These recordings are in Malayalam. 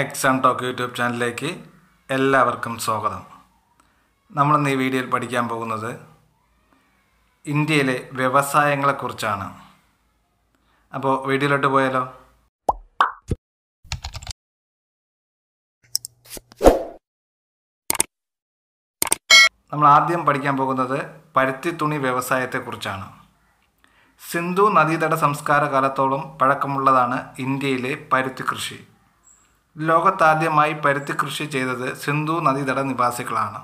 എക്സാം ടോക്ക് യൂട്യൂബ് ചാനലിലേക്ക് എല്ലാവർക്കും സ്വാഗതം നമ്മളിന്ന് ഈ വീഡിയോയിൽ പഠിക്കാൻ പോകുന്നത് ഇന്ത്യയിലെ വ്യവസായങ്ങളെക്കുറിച്ചാണ് അപ്പോൾ വീഡിയോയിലോട്ട് പോയാലോ നമ്മൾ ആദ്യം പഠിക്കാൻ പോകുന്നത് പരുത്തി തുണി വ്യവസായത്തെക്കുറിച്ചാണ് സിന്ധു നദീതട സംസ്കാര കാലത്തോളം പഴക്കമുള്ളതാണ് ഇന്ത്യയിലെ പരുത്തി കൃഷി ലോകത്താദ്യമായി പരുത്തി കൃഷി ചെയ്തത് സിന്ധു നദീതട നിവാസികളാണ്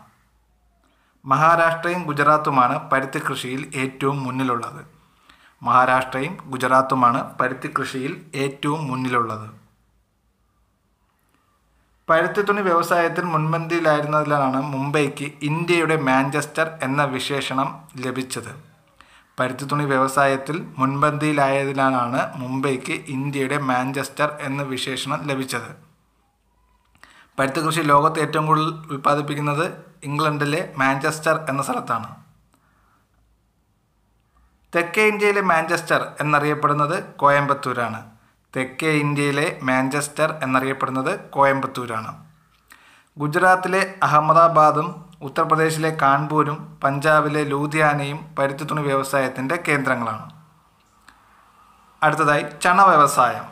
മഹാരാഷ്ട്രയും ഗുജറാത്തുമാണ് പരുത്തി കൃഷിയിൽ ഏറ്റവും മുന്നിലുള്ളത് മഹാരാഷ്ട്രയും ഗുജറാത്തുമാണ് പരുത്തി കൃഷിയിൽ ഏറ്റവും മുന്നിലുള്ളത് പരുത്തി തുണി വ്യവസായത്തിൽ മുൻപന്തിയിലായിരുന്നതിലാണ് മുംബൈക്ക് ഇന്ത്യയുടെ മാഞ്ചസ്റ്റർ എന്ന വിശേഷണം ലഭിച്ചത് പരുത്തി തുണി വ്യവസായത്തിൽ മുൻപന്തിയിലായതിനാലാണ് മുംബൈക്ക് ഇന്ത്യയുടെ മാഞ്ചസ്റ്റർ എന്ന വിശേഷണം ലഭിച്ചത് പരുത്തി കൃഷി ലോകത്ത് ഏറ്റവും കൂടുതൽ ഉൽപ്പാദിപ്പിക്കുന്നത് ഇംഗ്ലണ്ടിലെ മാഞ്ചസ്റ്റർ എന്ന സ്ഥലത്താണ് തെക്കേ ഇന്ത്യയിലെ മാഞ്ചസ്റ്റർ എന്നറിയപ്പെടുന്നത് കോയമ്പത്തൂരാണ് തെക്കേ ഇന്ത്യയിലെ മാഞ്ചസ്റ്റർ എന്നറിയപ്പെടുന്നത് കോയമ്പത്തൂരാണ് ഗുജറാത്തിലെ അഹമ്മദാബാദും ഉത്തർപ്രദേശിലെ കാൺപൂരും പഞ്ചാബിലെ ലൂധിയാനയും പരുത്തിത്തുണി വ്യവസായത്തിൻ്റെ കേന്ദ്രങ്ങളാണ് അടുത്തതായി ചണ വ്യവസായം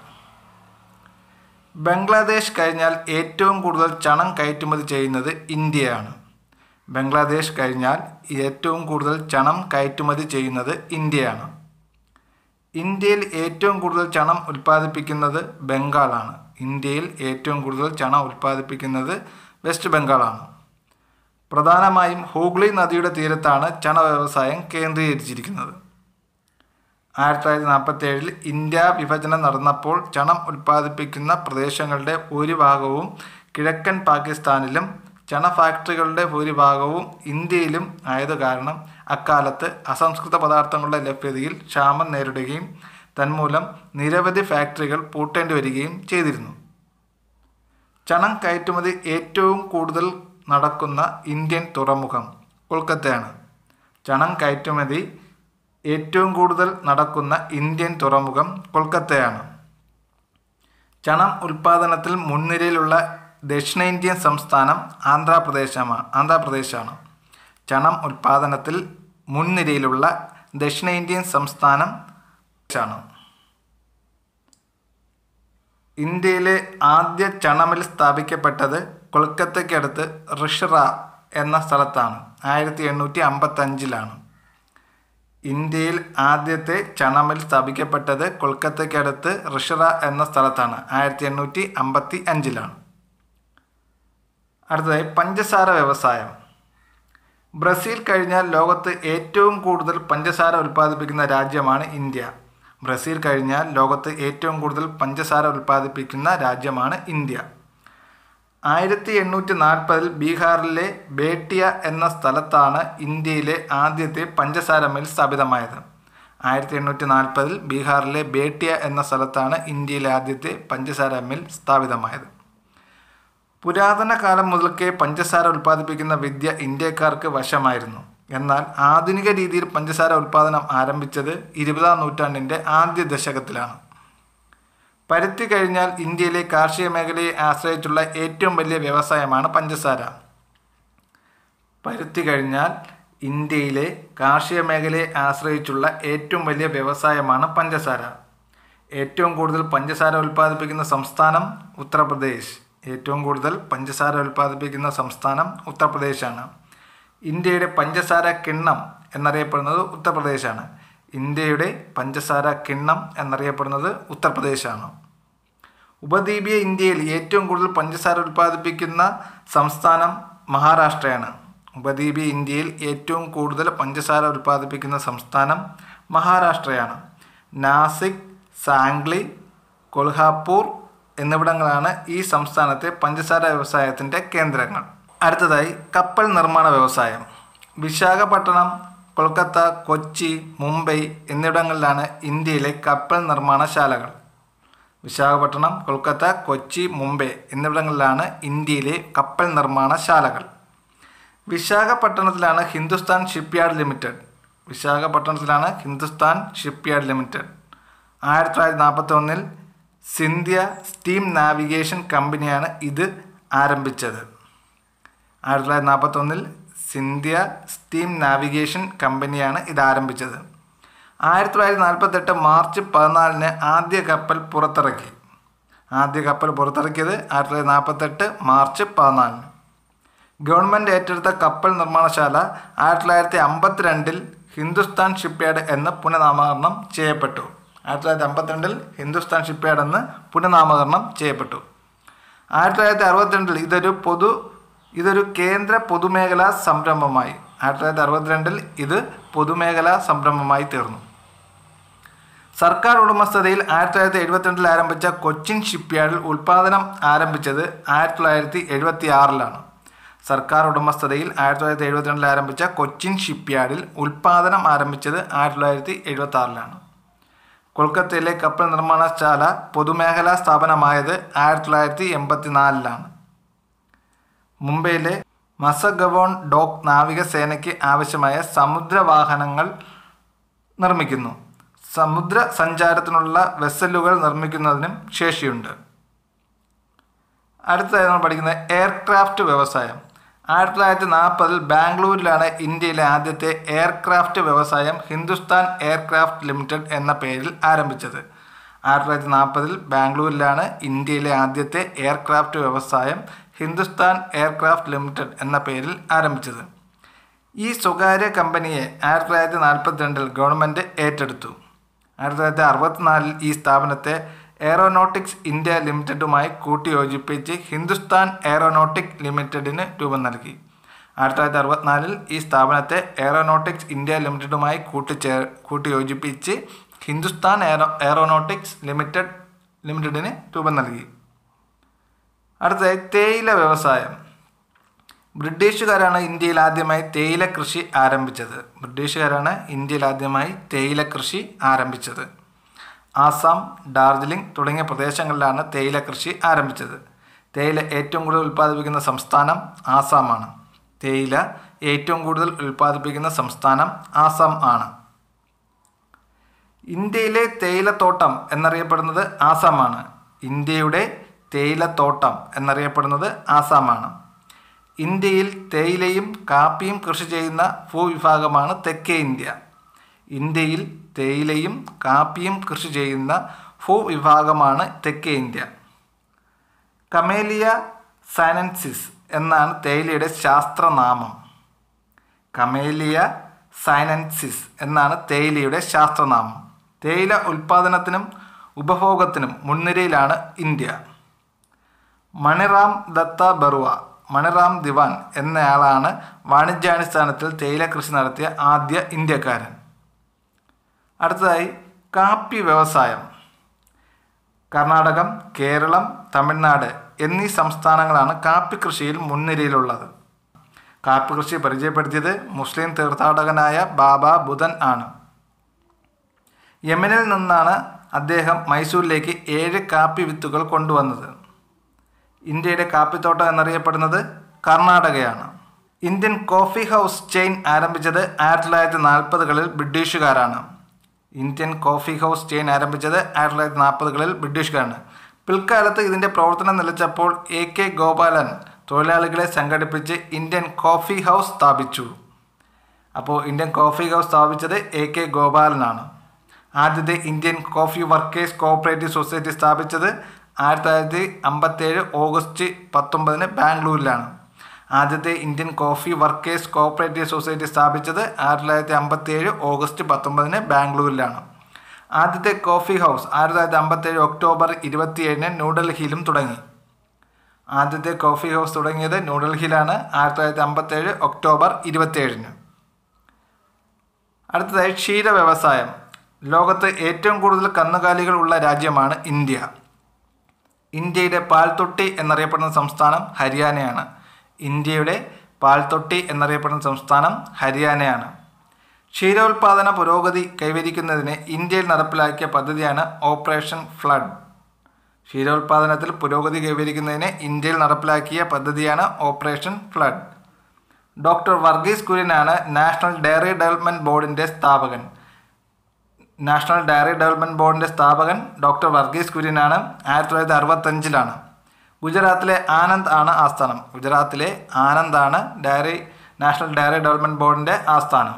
ബംഗ്ലാദേശ് കഴിഞ്ഞാൽ ഏറ്റവും കൂടുതൽ ചണം കയറ്റുമതി ചെയ്യുന്നത് ഇന്ത്യയാണ് ബംഗ്ലാദേശ് കഴിഞ്ഞാൽ ഏറ്റവും കൂടുതൽ ചണം കയറ്റുമതി ചെയ്യുന്നത് ഇന്ത്യയാണ് ഇന്ത്യയിൽ ഏറ്റവും കൂടുതൽ ചണം ഉൽപ്പാദിപ്പിക്കുന്നത് ബംഗാളാണ് ഇന്ത്യയിൽ ഏറ്റവും കൂടുതൽ ചണം ഉൽപ്പാദിപ്പിക്കുന്നത് വെസ്റ്റ് ബംഗാളാണ് പ്രധാനമായും ഹൂഗ്ലി നദിയുടെ തീരത്താണ് ചണ വ്യവസായം കേന്ദ്രീകരിച്ചിരിക്കുന്നത് ആയിരത്തി തൊള്ളായിരത്തി നാൽപ്പത്തി ഏഴിൽ ഇന്ത്യ വിഭജനം നടന്നപ്പോൾ ചണം ഉൽപ്പാദിപ്പിക്കുന്ന പ്രദേശങ്ങളുടെ ഭൂരിഭാഗവും കിഴക്കൻ പാകിസ്ഥാനിലും ചണ ഫാക്ടറികളുടെ ഭൂരിഭാഗവും ഇന്ത്യയിലും ആയത് കാരണം അക്കാലത്ത് അസംസ്കൃത പദാർത്ഥങ്ങളുടെ ലഭ്യതയിൽ ക്ഷാമം നേരിടുകയും തന്മൂലം നിരവധി ഫാക്ടറികൾ പൂട്ടേണ്ടി വരികയും ചെയ്തിരുന്നു ചണം കയറ്റുമതി ഏറ്റവും കൂടുതൽ നടക്കുന്ന ഇന്ത്യൻ തുറമുഖം കൊൽക്കത്തയാണ് ചണം കയറ്റുമതി ഏറ്റവും കൂടുതൽ നടക്കുന്ന ഇന്ത്യൻ തുറമുഖം കൊൽക്കത്തയാണ് ചണം ഉൽപ്പാദനത്തിൽ മുൻനിരയിലുള്ള ദക്ഷിണേന്ത്യൻ സംസ്ഥാനം ആന്ധ്രാപ്രദേശമാണ് ആന്ധ്രാപ്രദേശാണ് ചണം ഉൽപ്പാദനത്തിൽ മുൻനിരയിലുള്ള ദക്ഷിണേന്ത്യൻ സംസ്ഥാനം ആണ് ഇന്ത്യയിലെ ആദ്യ ചണമിൽ സ്ഥാപിക്കപ്പെട്ടത് കൊൽക്കത്തയ്ക്കടുത്ത് റിഷറ എന്ന സ്ഥലത്താണ് ആയിരത്തി എണ്ണൂറ്റി അമ്പത്തഞ്ചിലാണ് ഇന്ത്യയിൽ ആദ്യത്തെ ചണമിൽ സ്ഥാപിക്കപ്പെട്ടത് കൊൽക്കത്തയ്ക്കടുത്ത് റിഷറ എന്ന സ്ഥലത്താണ് ആയിരത്തി എണ്ണൂറ്റി അമ്പത്തി അഞ്ചിലാണ് അടുത്തതായി പഞ്ചസാര വ്യവസായം ബ്രസീൽ കഴിഞ്ഞാൽ ലോകത്ത് ഏറ്റവും കൂടുതൽ പഞ്ചസാര ഉൽപ്പാദിപ്പിക്കുന്ന രാജ്യമാണ് ഇന്ത്യ ബ്രസീൽ കഴിഞ്ഞാൽ ലോകത്ത് ഏറ്റവും കൂടുതൽ പഞ്ചസാര ഉൽപ്പാദിപ്പിക്കുന്ന രാജ്യമാണ് ഇന്ത്യ ആയിരത്തി എണ്ണൂറ്റി നാൽപ്പതിൽ ബീഹാറിലെ ബേട്ടിയ എന്ന സ്ഥലത്താണ് ഇന്ത്യയിലെ ആദ്യത്തെ പഞ്ചസാര മിൽ സ്ഥാപിതമായത് ആയിരത്തി എണ്ണൂറ്റി നാൽപ്പതിൽ ബീഹാറിലെ ബേട്ടിയ എന്ന സ്ഥലത്താണ് ഇന്ത്യയിലെ ആദ്യത്തെ പഞ്ചസാര മിൽ സ്ഥാപിതമായത് പുരാതന കാലം മുതൽക്കേ പഞ്ചസാര ഉൽപ്പാദിപ്പിക്കുന്ന വിദ്യ ഇന്ത്യക്കാർക്ക് വശമായിരുന്നു എന്നാൽ ആധുനിക രീതിയിൽ പഞ്ചസാര ഉൽപ്പാദനം ആരംഭിച്ചത് ഇരുപതാം നൂറ്റാണ്ടിൻ്റെ ആദ്യ ദശകത്തിലാണ് പരുത്തി കഴിഞ്ഞാൽ ഇന്ത്യയിലെ കാർഷിക മേഖലയെ ആശ്രയിച്ചുള്ള ഏറ്റവും വലിയ വ്യവസായമാണ് പഞ്ചസാര പരുത്തി കഴിഞ്ഞാൽ ഇന്ത്യയിലെ കാർഷിക മേഖലയെ ആശ്രയിച്ചുള്ള ഏറ്റവും വലിയ വ്യവസായമാണ് പഞ്ചസാര ഏറ്റവും കൂടുതൽ പഞ്ചസാര ഉൽപ്പാദിപ്പിക്കുന്ന സംസ്ഥാനം ഉത്തർപ്രദേശ് ഏറ്റവും കൂടുതൽ പഞ്ചസാര ഉൽപ്പാദിപ്പിക്കുന്ന സംസ്ഥാനം ഉത്തർപ്രദേശാണ് ഇന്ത്യയുടെ പഞ്ചസാര കിണ്ണം എന്നറിയപ്പെടുന്നത് ഉത്തർപ്രദേശാണ് ഇന്ത്യയുടെ പഞ്ചസാര കിണ്ണം എന്നറിയപ്പെടുന്നത് ഉത്തർപ്രദേശാണ് ഉപദ്വീപിയ ഇന്ത്യയിൽ ഏറ്റവും കൂടുതൽ പഞ്ചസാര ഉൽപ്പാദിപ്പിക്കുന്ന സംസ്ഥാനം മഹാരാഷ്ട്രയാണ് ഉപദ്വീപിയ ഇന്ത്യയിൽ ഏറ്റവും കൂടുതൽ പഞ്ചസാര ഉൽപ്പാദിപ്പിക്കുന്ന സംസ്ഥാനം മഹാരാഷ്ട്രയാണ് നാസിക് സാംഗ്ലി കൊൽഹാപ്പൂർ എന്നിവിടങ്ങളാണ് ഈ സംസ്ഥാനത്തെ പഞ്ചസാര വ്യവസായത്തിൻ്റെ കേന്ദ്രങ്ങൾ അടുത്തതായി കപ്പൽ നിർമ്മാണ വ്യവസായം വിശാഖപട്ടണം കൊൽക്കത്ത കൊച്ചി മുംബൈ എന്നിവിടങ്ങളിലാണ് ഇന്ത്യയിലെ കപ്പൽ നിർമ്മാണശാലകൾ വിശാഖപട്ടണം കൊൽക്കത്ത കൊച്ചി മുംബൈ എന്നിവിടങ്ങളിലാണ് ഇന്ത്യയിലെ കപ്പൽ നിർമ്മാണശാലകൾ വിശാഖപട്ടണത്തിലാണ് ഹിന്ദുസ്ഥാൻ ഷിപ്പ്യാർഡ് ലിമിറ്റഡ് വിശാഖപട്ടണത്തിലാണ് ഹിന്ദുസ്ഥാൻ ഷിപ്പ്യാർഡ് ലിമിറ്റഡ് ആയിരത്തി തൊള്ളായിരത്തി നാൽപ്പത്തി ഒന്നിൽ സിന്ധ്യ സ്റ്റീം നാവിഗേഷൻ കമ്പനിയാണ് ഇത് ആരംഭിച്ചത് ആയിരത്തി തൊള്ളായിരത്തി നാൽപ്പത്തൊന്നിൽ സിന്ധ്യ സ്റ്റീം നാവിഗേഷൻ കമ്പനിയാണ് ഇത് ആരംഭിച്ചത് ആയിരത്തി തൊള്ളായിരത്തി നാൽപ്പത്തെട്ട് മാർച്ച് പതിനാലിന് ആദ്യ കപ്പൽ പുറത്തിറക്കി ആദ്യ കപ്പൽ പുറത്തിറക്കിയത് ആയിരത്തി തൊള്ളായിരത്തി നാൽപ്പത്തെട്ട് മാർച്ച് പതിനാലിന് ഗവൺമെൻറ് ഏറ്റെടുത്ത കപ്പൽ നിർമ്മാണശാല ആയിരത്തി തൊള്ളായിരത്തി അമ്പത്തിരണ്ടിൽ ഹിന്ദുസ്ഥാൻ ഷിപ്പ്യാർഡ് എന്ന് പുനഃനാമകരണം ചെയ്യപ്പെട്ടു ആയിരത്തി തൊള്ളായിരത്തി അമ്പത്തിരണ്ടിൽ ഹിന്ദുസ്ഥാൻ ഷിപ്പ്യാർഡ് എന്ന് പുനഃനാമകരണം ചെയ്യപ്പെട്ടു ആയിരത്തി തൊള്ളായിരത്തി അറുപത്തിരണ്ടിൽ ഇതൊരു പൊതു ഇതൊരു കേന്ദ്ര പൊതുമേഖലാ സംരംഭമായി ആയിരത്തി തൊള്ളായിരത്തി അറുപത്തിരണ്ടിൽ ഇത് പൊതുമേഖലാ സംരംഭമായി തീർന്നു സർക്കാർ ഉടമസ്ഥതയിൽ ആയിരത്തി തൊള്ളായിരത്തി എഴുപത്തിരണ്ടിൽ ആരംഭിച്ച കൊച്ചിൻ ഷിപ്പ്യാർഡിൽ ഉൽപ്പാദനം ആരംഭിച്ചത് ആയിരത്തി തൊള്ളായിരത്തി എഴുപത്തി ആറിലാണ് സർക്കാർ ഉടമസ്ഥതയിൽ ആയിരത്തി തൊള്ളായിരത്തി എഴുപത്തിരണ്ടിൽ ആരംഭിച്ച കൊച്ചിൻ ഷിപ്പ്യാർഡിൽ ഉൽപ്പാദനം ആരംഭിച്ചത് ആയിരത്തി തൊള്ളായിരത്തി എഴുപത്തി ആറിലാണ് കൊൽക്കത്തയിലെ കപ്പൽ നിർമ്മാണശാല പൊതുമേഖലാ സ്ഥാപനമായത് ആയിരത്തി തൊള്ളായിരത്തി എൺപത്തിനാലിലാണ് മുംബൈയിലെ മസഗവോൺ ഡോക്ക് നാവികസേനയ്ക്ക് ആവശ്യമായ സമുദ്രവാഹനങ്ങൾ നിർമ്മിക്കുന്നു സമുദ്ര സഞ്ചാരത്തിനുള്ള വെസലുകൾ നിർമ്മിക്കുന്നതിനും ശേഷിയുണ്ട് അടുത്തതായി നമ്മൾ പഠിക്കുന്നത് എയർക്രാഫ്റ്റ് വ്യവസായം ആയിരത്തി തൊള്ളായിരത്തി നാൽപ്പതിൽ ബാംഗ്ലൂരിലാണ് ഇന്ത്യയിലെ ആദ്യത്തെ എയർക്രാഫ്റ്റ് വ്യവസായം ഹിന്ദുസ്ഥാൻ എയർക്രാഫ്റ്റ് ലിമിറ്റഡ് എന്ന പേരിൽ ആരംഭിച്ചത് ആയിരത്തി തൊള്ളായിരത്തി നാൽപ്പതിൽ ബാംഗ്ലൂരിലാണ് ഇന്ത്യയിലെ ആദ്യത്തെ എയർക്രാഫ്റ്റ് വ്യവസായം ഹിന്ദുസ്ഥാൻ എയർക്രാഫ്റ്റ് ലിമിറ്റഡ് എന്ന പേരിൽ ആരംഭിച്ചത് ഈ സ്വകാര്യ കമ്പനിയെ ആയിരത്തി തൊള്ളായിരത്തി നാൽപ്പത്തിരണ്ടിൽ ഗവൺമെൻറ് ഏറ്റെടുത്തു ആയിരത്തി തൊള്ളായിരത്തി അറുപത്തിനാലിൽ ഈ സ്ഥാപനത്തെ എയറോനോട്ടിക്സ് ഇന്ത്യ ലിമിറ്റഡുമായി കൂട്ടിയോജിപ്പിച്ച് ഹിന്ദുസ്ഥാൻ എയറോനോട്ടിക് ലിമിറ്റഡിന് രൂപം നൽകി ആയിരത്തി തൊള്ളായിരത്തി അറുപത്തിനാലിൽ ഈ സ്ഥാപനത്തെ എയറോനോട്ടിക്സ് ഇന്ത്യ ലിമിറ്റഡുമായി കൂട്ടിച്ചേർ കൂട്ടിയോജിപ്പിച്ച് ഹിന്ദുസ്ഥാൻ എയറോ എയറോനോട്ടിക്സ് ലിമിറ്റഡ് ലിമിറ്റഡിന് രൂപം നൽകി അടുത്തത് തേയില വ്യവസായം ബ്രിട്ടീഷുകാരാണ് ഇന്ത്യയിൽ ആദ്യമായി തേയില കൃഷി ആരംഭിച്ചത് ബ്രിട്ടീഷുകാരാണ് ഇന്ത്യയിൽ ആദ്യമായി തേയില കൃഷി ആരംഭിച്ചത് ആസാം ഡാർജിലിംഗ് തുടങ്ങിയ പ്രദേശങ്ങളിലാണ് തേയില കൃഷി ആരംഭിച്ചത് തേയില ഏറ്റവും കൂടുതൽ ഉൽപ്പാദിപ്പിക്കുന്ന സംസ്ഥാനം ആസാമാണ് തേയില ഏറ്റവും കൂടുതൽ ഉൽപ്പാദിപ്പിക്കുന്ന സംസ്ഥാനം ആസാം ആണ് ഇന്ത്യയിലെ തേയിലത്തോട്ടം എന്നറിയപ്പെടുന്നത് ആസാമാണ് ഇന്ത്യയുടെ തേയിലത്തോട്ടം എന്നറിയപ്പെടുന്നത് ആസാമാണ് ഇന്ത്യയിൽ തേയിലയും കാപ്പിയും കൃഷി ചെയ്യുന്ന ഭൂവിഭാഗമാണ് തെക്കേ ഇന്ത്യ ഇന്ത്യയിൽ തേയിലയും കാപ്പിയും കൃഷി ചെയ്യുന്ന ഭൂവിഭാഗമാണ് തെക്കേ ഇന്ത്യ കമേലിയ സൈനൻസിസ് എന്നാണ് തേയിലയുടെ ശാസ്ത്രനാമം കമേലിയ സൈനൻസിസ് എന്നാണ് തേയിലയുടെ ശാസ്ത്രനാമം തേയില ഉൽപ്പാദനത്തിനും ഉപഭോഗത്തിനും മുൻനിരയിലാണ് ഇന്ത്യ മണിറാം ദത്ത ബറുവ മണിറാം ദിവാൻ എന്നയാളാണ് വാണിജ്യാടിസ്ഥാനത്തിൽ തേയില കൃഷി നടത്തിയ ആദ്യ ഇന്ത്യക്കാരൻ അടുത്തതായി കാപ്പി വ്യവസായം കർണാടകം കേരളം തമിഴ്നാട് എന്നീ സംസ്ഥാനങ്ങളാണ് കാപ്പി കൃഷിയിൽ മുൻനിരയിലുള്ളത് കാപ്പി കൃഷി പരിചയപ്പെടുത്തിയത് മുസ്ലിം തീർത്ഥാടകനായ ബാബ ബുധൻ ആണ് യമനിൽ നിന്നാണ് അദ്ദേഹം മൈസൂരിലേക്ക് ഏഴ് കാപ്പി വിത്തുകൾ കൊണ്ടുവന്നത് ഇന്ത്യയുടെ കാപ്പിത്തോട്ടം എന്നറിയപ്പെടുന്നത് കർണാടകയാണ് ഇന്ത്യൻ കോഫി ഹൗസ് ചെയിൻ ആരംഭിച്ചത് ആയിരത്തി തൊള്ളായിരത്തി നാൽപ്പതുകളിൽ ബ്രിട്ടീഷുകാരാണ് ഇന്ത്യൻ കോഫി ഹൗസ് ചെയിൻ ആരംഭിച്ചത് ആയിരത്തി തൊള്ളായിരത്തി നാൽപ്പതുകളിൽ ബ്രിട്ടീഷുകാരാണ് പിൽക്കാലത്ത് ഇതിൻ്റെ പ്രവർത്തനം നിലച്ചപ്പോൾ എ കെ ഗോപാലൻ തൊഴിലാളികളെ സംഘടിപ്പിച്ച് ഇന്ത്യൻ കോഫി ഹൗസ് സ്ഥാപിച്ചു അപ്പോൾ ഇന്ത്യൻ കോഫി ഹൗസ് സ്ഥാപിച്ചത് എ കെ ഗോപാലനാണ് ആദ്യത്തെ Indian coffee workers cooperative society സ്ഥാപിച്ചത് ആയിരത്തി തൊള്ളായിരത്തി അമ്പത്തേഴ് ഓഗസ്റ്റ് പത്തൊമ്പതിന് ബാംഗ്ലൂരിലാണ് ആദ്യത്തെ Indian coffee workers cooperative society സ്ഥാപിച്ചത് ആയിരത്തി തൊള്ളായിരത്തി അമ്പത്തേഴ് ഓഗസ്റ്റ് പത്തൊമ്പതിന് ബാംഗ്ലൂരിലാണ് ആദ്യത്തെ കോഫി ഹൗസ് ആയിരത്തി തൊള്ളായിരത്തി അമ്പത്തേഴ് ഒക്ടോബർ ഇരുപത്തിയേഴിന് ന്യൂഡൽഹിയിലും തുടങ്ങി ആദ്യത്തെ കോഫി ഹൗസ് തുടങ്ങിയത് ന്യൂഡൽഹിയിലാണ് ആയിരത്തി തൊള്ളായിരത്തി അമ്പത്തേഴ് ഒക്ടോബർ ഇരുപത്തിയേഴിന് അടുത്തതായി ക്ഷീര വ്യവസായം ലോകത്ത് ഏറ്റവും കൂടുതൽ കന്നുകാലികൾ ഉള്ള രാജ്യമാണ് ഇന്ത്യ ഇന്ത്യയുടെ പാൽത്തൊട്ടി എന്നറിയപ്പെടുന്ന സംസ്ഥാനം ഹരിയാനയാണ് ഇന്ത്യയുടെ പാൽത്തൊട്ടി എന്നറിയപ്പെടുന്ന സംസ്ഥാനം ഹരിയാനയാണ് ക്ഷീരോത്പാദന പുരോഗതി കൈവരിക്കുന്നതിന് ഇന്ത്യയിൽ നടപ്പിലാക്കിയ പദ്ധതിയാണ് ഓപ്പറേഷൻ ഫ്ലഡ് ക്ഷീരോത്പാദനത്തിൽ പുരോഗതി കൈവരിക്കുന്നതിന് ഇന്ത്യയിൽ നടപ്പിലാക്കിയ പദ്ധതിയാണ് ഓപ്പറേഷൻ ഫ്ലഡ് ഡോക്ടർ വർഗീസ് കുര്യനാണ് നാഷണൽ ഡയറി ഡെവലപ്മെൻറ്റ് ബോർഡിൻ്റെ സ്ഥാപകൻ നാഷണൽ ഡയറി ഡെവലപ്മെൻറ്റ് ബോർഡിൻ്റെ സ്ഥാപകൻ ഡോക്ടർ വർഗീസ് കുര്യനാണ് ആയിരത്തി തൊള്ളായിരത്തി അറുപത്തഞ്ചിലാണ് ഗുജറാത്തിലെ ആനന്ദ് ആണ് ആസ്ഥാനം ഗുജറാത്തിലെ ആണ് ഡയറി നാഷണൽ ഡയറി ഡെവലപ്മെൻറ്റ് ബോർഡിൻ്റെ ആസ്ഥാനം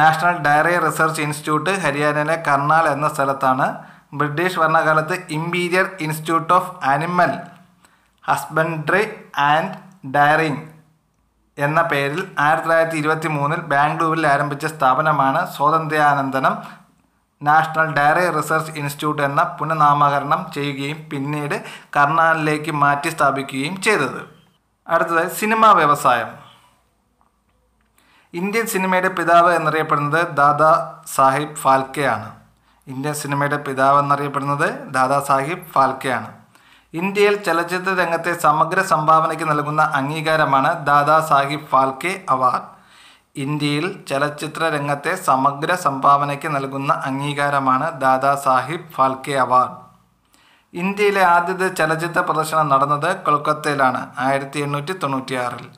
നാഷണൽ ഡയറി റിസർച്ച് ഇൻസ്റ്റിറ്റ്യൂട്ട് ഹരിയാനയിലെ കർണാൽ എന്ന സ്ഥലത്താണ് ബ്രിട്ടീഷ് ഭരണകാലത്ത് imperial institute of animal husbandry and dairying എന്ന പേരിൽ ആയിരത്തി തൊള്ളായിരത്തി ഇരുപത്തി മൂന്നിൽ ബാംഗ്ലൂരിൽ ആരംഭിച്ച സ്ഥാപനമാണ് സ്വാതന്ത്ര്യാനന്ദനം നാഷണൽ ഡയറി റിസർച്ച് ഇൻസ്റ്റിറ്റ്യൂട്ട് എന്ന പുനഃനാമകരണം ചെയ്യുകയും പിന്നീട് കർണാലിലേക്ക് മാറ്റി സ്ഥാപിക്കുകയും ചെയ്തത് അടുത്തത് സിനിമാ വ്യവസായം ഇന്ത്യൻ സിനിമയുടെ പിതാവ് എന്നറിയപ്പെടുന്നത് ദാദാ സാഹിബ് ഫാൽക്കെയാണ് ഇന്ത്യൻ സിനിമയുടെ പിതാവ് എന്നറിയപ്പെടുന്നത് ദാദാ സാഹിബ് ഫാൽക്കെയാണ് ഇന്ത്യയിൽ ചലച്ചിത്ര രംഗത്തെ സമഗ്ര സംഭാവനയ്ക്ക് നൽകുന്ന അംഗീകാരമാണ് ദാദാ സാഹിബ് ഫാൽക്കെ അവാർഡ് ഇന്ത്യയിൽ ചലച്ചിത്ര രംഗത്തെ സമഗ്ര സംഭാവനയ്ക്ക് നൽകുന്ന അംഗീകാരമാണ് ദാദാസാഹിബ് ഫാൽക്കെ അവാർഡ് ഇന്ത്യയിലെ ആദ്യത്തെ ചലച്ചിത്ര പ്രദർശനം നടന്നത് കൊൽക്കത്തയിലാണ് ആയിരത്തി എണ്ണൂറ്റി തൊണ്ണൂറ്റിയാറിൽ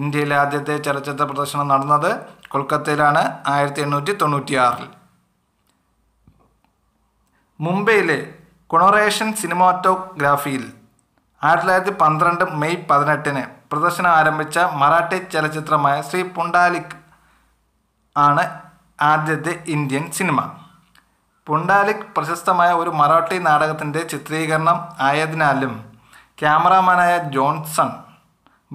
ഇന്ത്യയിലെ ആദ്യത്തെ ചലച്ചിത്ര പ്രദർശനം നടന്നത് കൊൽക്കത്തയിലാണ് ആയിരത്തി എണ്ണൂറ്റി തൊണ്ണൂറ്റിയാറിൽ മുംബൈയിലെ കൊണോറേഷൻ സിനിമാറ്റോഗ്രാഫിയിൽ ആയിരത്തി തൊള്ളായിരത്തി പന്ത്രണ്ട് മെയ് പതിനെട്ടിന് പ്രദർശനം ആരംഭിച്ച മറാഠി ചലച്ചിത്രമായ ശ്രീ പുണ്ടാലിക് ആണ് ആദ്യത്തെ ഇന്ത്യൻ സിനിമ പുണ്ടാലിക് പ്രശസ്തമായ ഒരു മറാഠി നാടകത്തിൻ്റെ ചിത്രീകരണം ആയതിനാലും ക്യാമറാമാനായ ജോൺസൺ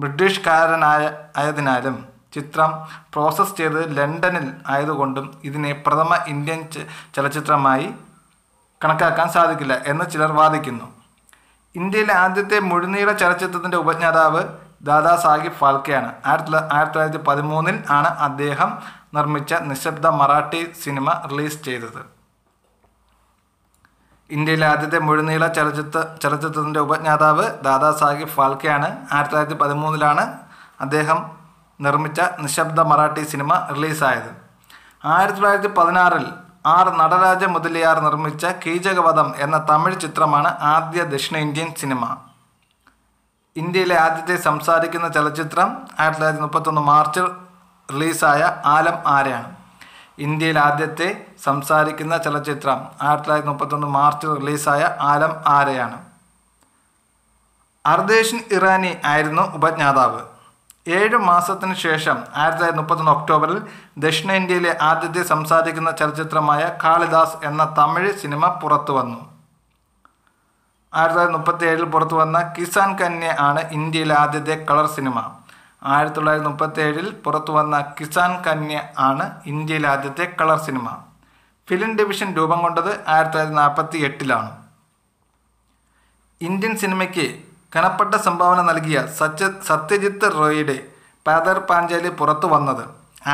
ബ്രിട്ടീഷ്കാരനായ ആയതിനാലും ചിത്രം പ്രോസസ്സ് ചെയ്ത് ലണ്ടനിൽ ആയതുകൊണ്ടും ഇതിനെ പ്രഥമ ഇന്ത്യൻ ചലച്ചിത്രമായി കണക്കാക്കാൻ സാധിക്കില്ല എന്ന് ചിലർ വാദിക്കുന്നു ഇന്ത്യയിലെ ആദ്യത്തെ മുഴുനീള ചലച്ചിത്രത്തിൻ്റെ ഉപജ്ഞാതാവ് ദാദാ സാഹിബ് ഫാൽക്കെയാണ് ആയിരത്തി ആയിരത്തി തൊള്ളായിരത്തി പതിമൂന്നിൽ ആണ് അദ്ദേഹം നിർമ്മിച്ച നിശബ്ദ മറാഠി സിനിമ റിലീസ് ചെയ്തത് ഇന്ത്യയിലെ ആദ്യത്തെ മുഴുനീള ചലച്ചിത്ര ചലച്ചിത്രത്തിൻ്റെ ഉപജ്ഞാതാവ് ദാദാ സാഹിബ് ഫാൽക്കെയാണ് ആയിരത്തി തൊള്ളായിരത്തി പതിമൂന്നിലാണ് അദ്ദേഹം നിർമ്മിച്ച നിശബ്ദ മറാഠി സിനിമ റിലീസായത് ആയിരത്തി തൊള്ളായിരത്തി പതിനാറിൽ ആർ നടരാജ മുതലിയാർ നിർമ്മിച്ച കീചകവധം എന്ന തമിഴ് ചിത്രമാണ് ആദ്യ ദക്ഷിണേന്ത്യൻ സിനിമ ഇന്ത്യയിലെ ആദ്യത്തെ സംസാരിക്കുന്ന ചലച്ചിത്രം ആയിരത്തി തൊള്ളായിരത്തി മുപ്പത്തൊന്ന് മാർച്ചിൽ റിലീസായ ആലം ആരെയാണ് ഇന്ത്യയിലെ ആദ്യത്തെ സംസാരിക്കുന്ന ചലച്ചിത്രം ആയിരത്തി തൊള്ളായിരത്തി മുപ്പത്തൊന്ന് മാർച്ചിൽ റിലീസായ ആലം ആരെയാണ് അർദേശൻ ഇറാനി ആയിരുന്നു ഉപജ്ഞാതാവ് ഏഴ് മാസത്തിനു ശേഷം ആയിരത്തി തൊള്ളായിരത്തി മുപ്പത്തൊന്ന് ഒക്ടോബറിൽ ദക്ഷിണേന്ത്യയിലെ ആദ്യത്തെ സംസാരിക്കുന്ന ചലച്ചിത്രമായ കാളിദാസ് എന്ന തമിഴ് സിനിമ പുറത്തു വന്നു ആയിരത്തി തൊള്ളായിരത്തി മുപ്പത്തി ഏഴിൽ പുറത്തു വന്ന കിസാൻ കന്യ ആണ് ഇന്ത്യയിലെ ആദ്യത്തെ കളർ സിനിമ ആയിരത്തി തൊള്ളായിരത്തി മുപ്പത്തി ഏഴിൽ പുറത്തു വന്ന കിസാൻ കന്യ ആണ് ഇന്ത്യയിലെ ആദ്യത്തെ കളർ സിനിമ ഫിലിം ഡിവിഷൻ രൂപം കൊണ്ടത് ആയിരത്തി തൊള്ളായിരത്തി നാൽപ്പത്തി എട്ടിലാണ് ഇന്ത്യൻ സിനിമയ്ക്ക് കനപ്പെട്ട സംഭാവന നൽകിയ സച്ച സത്യജിത്ത് റോയിയുടെ പാദർ പാഞ്ചാലി പുറത്തു വന്നത്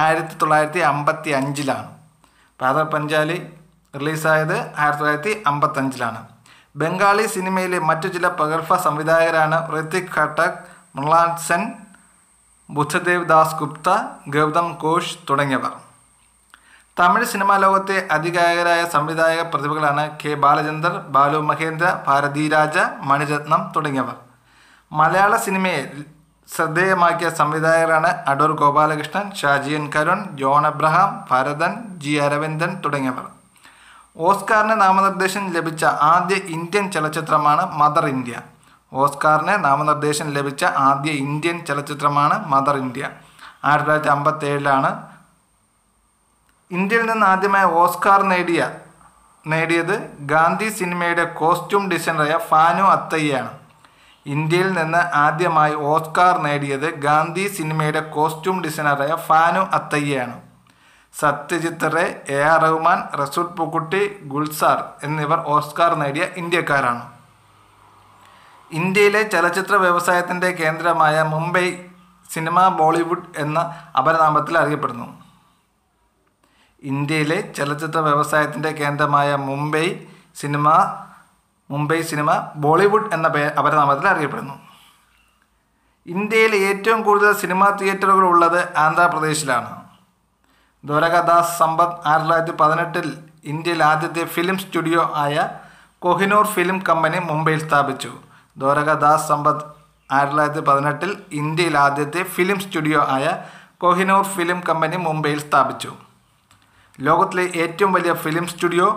ആയിരത്തി തൊള്ളായിരത്തി അമ്പത്തി അഞ്ചിലാണ് പാദർ പഞ്ചാലി റിലീസായത് ആയിരത്തി തൊള്ളായിരത്തി അമ്പത്തഞ്ചിലാണ് ബംഗാളി സിനിമയിലെ മറ്റു ചില പകർഫ സംവിധായകരാണ് ഋതിക് ഘട്ടക് മൃണാൽ സെൻ ബുദ്ധദേവ് ദാസ് ഗുപ്ത ഗൗതം ഘോഷ് തുടങ്ങിയവർ തമിഴ് സിനിമാ ലോകത്തെ അധികായകരായ സംവിധായക പ്രതിഭകളാണ് കെ ബാലചന്ദർ ബാലു മഹേന്ദ്ര ഭാരതിരാജ മണിരത്നം തുടങ്ങിയവർ മലയാള സിനിമയെ ശ്രദ്ധേയമാക്കിയ സംവിധായകരാണ് അടൂർ ഗോപാലകൃഷ്ണൻ ഷാജിയൻ കരുൺ ജോൺ എബ്രഹാം ഭരതൻ ജി അരവിന്ദൻ തുടങ്ങിയവർ ഓസ്കാറിന് നാമനിർദ്ദേശം ലഭിച്ച ആദ്യ ഇന്ത്യൻ ചലച്ചിത്രമാണ് മദർ ഇന്ത്യ ഓസ്കാറിന് നാമനിർദ്ദേശം ലഭിച്ച ആദ്യ ഇന്ത്യൻ ചലച്ചിത്രമാണ് മദർ ഇന്ത്യ ആയിരത്തി തൊള്ളായിരത്തി അമ്പത്തേഴിലാണ് ഇന്ത്യയിൽ നിന്ന് ആദ്യമായി ഓസ്കാർ നേടിയ നേടിയത് ഗാന്ധി സിനിമയുടെ കോസ്റ്റ്യൂം ഡിസൈനറായ ഫാനു അത്തയ്യാണ് ഇന്ത്യയിൽ നിന്ന് ആദ്യമായി ഓസ്കാർ നേടിയത് ഗാന്ധി സിനിമയുടെ കോസ്റ്റ്യൂം ഡിസൈനറായ ഫാനു അത്തയ്യാണ് സത്യജിത്ത് റേ എ ആർ റഹ്മാൻ റസൂൽ പൂക്കുട്ടി ഗുൽസാർ എന്നിവർ ഓസ്കാർ നേടിയ ഇന്ത്യക്കാരാണ് ഇന്ത്യയിലെ ചലച്ചിത്ര വ്യവസായത്തിൻ്റെ കേന്ദ്രമായ മുംബൈ സിനിമ ബോളിവുഡ് എന്ന അപരനാമത്തിൽ അറിയപ്പെടുന്നു ഇന്ത്യയിലെ ചലച്ചിത്ര വ്യവസായത്തിൻ്റെ കേന്ദ്രമായ മുംബൈ സിനിമ മുംബൈ സിനിമ ബോളിവുഡ് എന്ന പേ അപരനാമത്തിൽ അറിയപ്പെടുന്നു ഇന്ത്യയിൽ ഏറ്റവും കൂടുതൽ സിനിമാ തിയേറ്ററുകൾ ഉള്ളത് ആന്ധ്രാപ്രദേശിലാണ് ദ്വരകദാസ് സമ്പത്ത് ആയിരത്തി തൊള്ളായിരത്തി പതിനെട്ടിൽ ഇന്ത്യയിൽ ആദ്യത്തെ ഫിലിം സ്റ്റുഡിയോ ആയ കൊഹിനൂർ ഫിലിം കമ്പനി മുംബൈയിൽ സ്ഥാപിച്ചു ദ്വരകദാസ് സമ്പത്ത് ആയിരത്തി തൊള്ളായിരത്തി പതിനെട്ടിൽ ഇന്ത്യയിൽ ആദ്യത്തെ ഫിലിം സ്റ്റുഡിയോ ആയ കൊഹിനൂർ ഫിലിം കമ്പനി മുംബൈയിൽ സ്ഥാപിച്ചു ലോകത്തിലെ ഏറ്റവും വലിയ ഫിലിം സ്റ്റുഡിയോ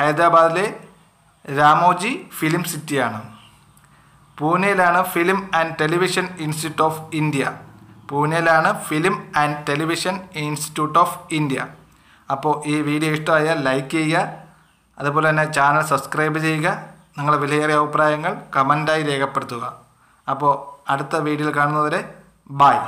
ഹൈദരാബാദിലെ രാമോജി ഫിലിം സിറ്റിയാണ് പൂനെയിലാണ് film and television institute of India പൂനെയിലാണ് film and television institute of India അപ്പോൾ ഈ വീഡിയോ ഇഷ്ടമായാൽ ലൈക്ക് ചെയ്യുക അതുപോലെ തന്നെ ചാനൽ സബ്സ്ക്രൈബ് ചെയ്യുക നിങ്ങളുടെ വിലയേറിയ അഭിപ്രായങ്ങൾ കമൻറ്റായി രേഖപ്പെടുത്തുക അപ്പോൾ അടുത്ത വീഡിയോയിൽ കാണുന്നവരെ ബായ്